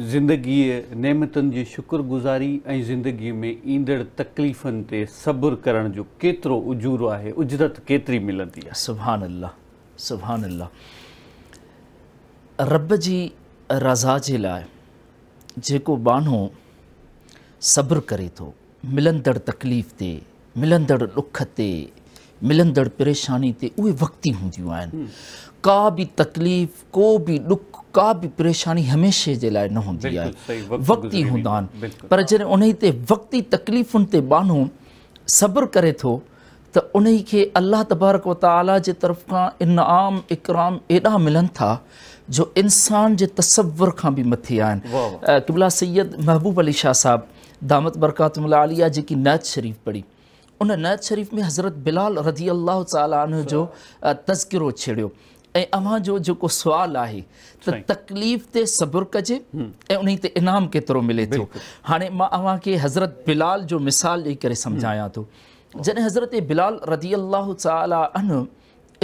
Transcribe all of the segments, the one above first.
ज़िंदगीअ नेमियतुनि जी शुक्रगुज़ारी ऐं ज़िंदगीअ में ईंदड़ तकलीफ़ुनि ते सब्रु करण जो केतिरो उजूरो आहे उजरत केतिरी मिलंदी आहे सुभान अलाह सुभहान अलाह रब जी रज़ा जे लाइ जेको बानो सब्रु करे थो मिलंदड़ तकलीफ़ ते मिलंदड़ ॾुख ते मिलंदड़ परेशानी ते उ वक़्ती हूंदियूं का तकलीफ़ को भी दुख का भी परेशानी हमेशा के लिए न हूंदी आहे वक़्ती हूंदा पर जैसे उन ते वक़्ती तकलीफ़ुनि बानो सब्र करे तो उन्हें अल्लाह खे अलाह तबारक वाली के तरफ़ का इनाम इकराम एड़ा मिलन था जो इंसान के तस्वुर का भी मथे आन किबला सैयद महबूब अली शाह साहब दामत बरकातमल आलिया जेकी नैत शरीफ़ पढ़ी उन नायत शरीफ़ में हज़रत बिलाल रदी अल्लाह तन जो तस्करो छेड़ो जो जो जेको है आहे तकलीफ़ ते सब्र कजे हम्म। ऐं ते इनाम केतिरो मिले तो हाँ के हज़रत बिलाल जो मिसाल ॾेई करे तो थो हज़रत बिलाल रदी अलाह ताल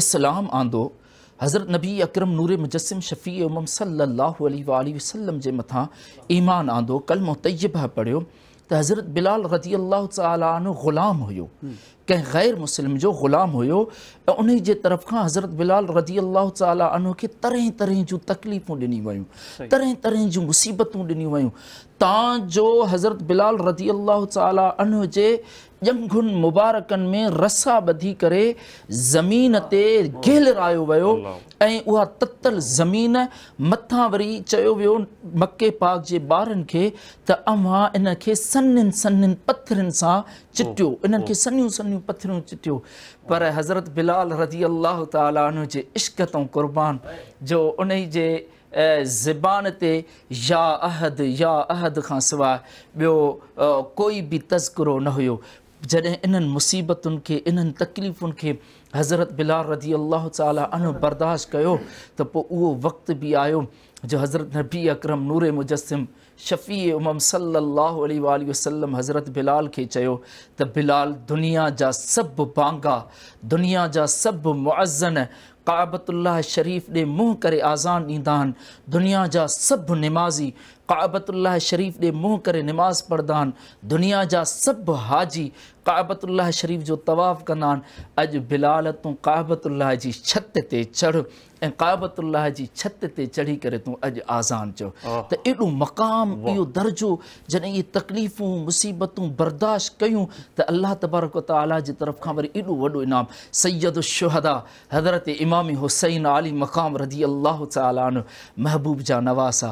इस्लाम आंदो हज़रत नबी अकरम नूर मुजस्म शफ़ी उमम सलाहु वसलम जे मथा ईमान आंदो कलमो तयबा पढ़ियो تحضرت بلال رضی اللہ تعالیٰ عنہ غلام ہوئیو कें ग़ैर मुस्लिम जो ग़ुलाम हुयो ऐं उन तरफ़ का हज़रत बिलाल रज़ी अलाह ताली खे तरह तरह जो तकलीफू ॾिनी वियूं तरह तरह जूं मुसीबतूं ॾिनियूं वियूं तव्हांजो हज़रत बिलाल रज़ी अलाह ताली के ॼंघुनि मुबारक में रसा बधी कर ज़मीन ते घेलरायो वियो ऐं ज़मीन मथां वरी वो वियो मके पाक जे ॿारनि खे इन खे सन्हनि पत्थर से सां इन सन्न खे पत्थर पत्थरियूं पर हज़रत बिलाल रज़ी अल्लाह तु इश्क तौं क़ुर्बान जो उन ज़बान ते या अहद या अहद का सवा बो कोई भी तस्करो न हो जॾहिं इन मुसीबतुनि के इन तकलीफ़ुनि के हज़रत बिलाल रज़ी अलाह ताला अनु बर्दाश्त कयो त पोइ उहो वक़्तु आयो जो हज़रत नबी अक्रम नूर मुजस्म शफ़ी उमम सल वसलम हज़रत बिलाल के बिलाल दुनिया जा सभु बांगा दुनिया जा सभु मुअज़न काबतुल्ला शरीफ़ ॾे मुँह करे आज़ान ॾींदा दुनिया जा सब नमाजी काबतुल्ला शरीफ़ ॾे मुँह करे नमाज़ पढ़दान दुनिया जा सब हाजी कहिबतु अलाह शरीफ़ जो तवाफ कंदा आहिनि अॼु बिलाल तूं कहिबत अल जी छिति ते चढ़ ऐं कहिबत अल जी छति ते चढ़ी करे तू अॼु आज़ान चओ त एॾो मक़ाम इहो दर्जो जॾहिं इहे तकलीफ़ूं मुसीबतूं बर्दाश्त कयूं त अलाह तबरका जे तरफ़ खां वरी एॾो वॾो इनाम सैद शुहदा हज़रत इमामी हुसैन अली मक़ाम रज़ी अलाह साल महबूब जा नवास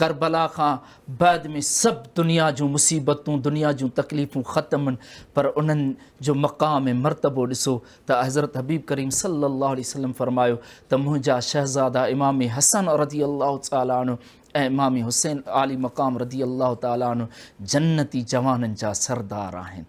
करबला खां बैदि सभु दुनिया जूं मुसीबतूं दुनिया जूं तकलीफ़ूं ख़तमु आहिनि पर उन उन्हनि जो मक़ाम मरतबो ॾिसो त हज़रत हबीब करीम सली लम फ़ त मुंहिंजा शहज़ादा इमामी हसन रज़ी अलाह तालो ऐं इमामी हुसैन अली मक़ाम रज़ी अलाह तालो जनती जवाननि जा सरदार आहिनि